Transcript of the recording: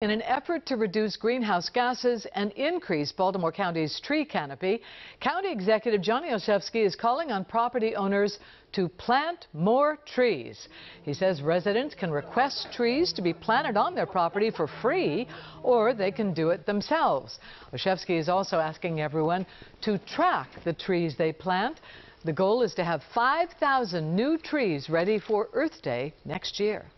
In an effort to reduce greenhouse gases and increase Baltimore County's tree canopy, County Executive Johnny Osefsky is calling on property owners to plant more trees. He says residents can request trees to be planted on their property for free, or they can do it themselves. Osefsky is also asking everyone to track the trees they plant. The goal is to have 5,000 new trees ready for Earth Day next year.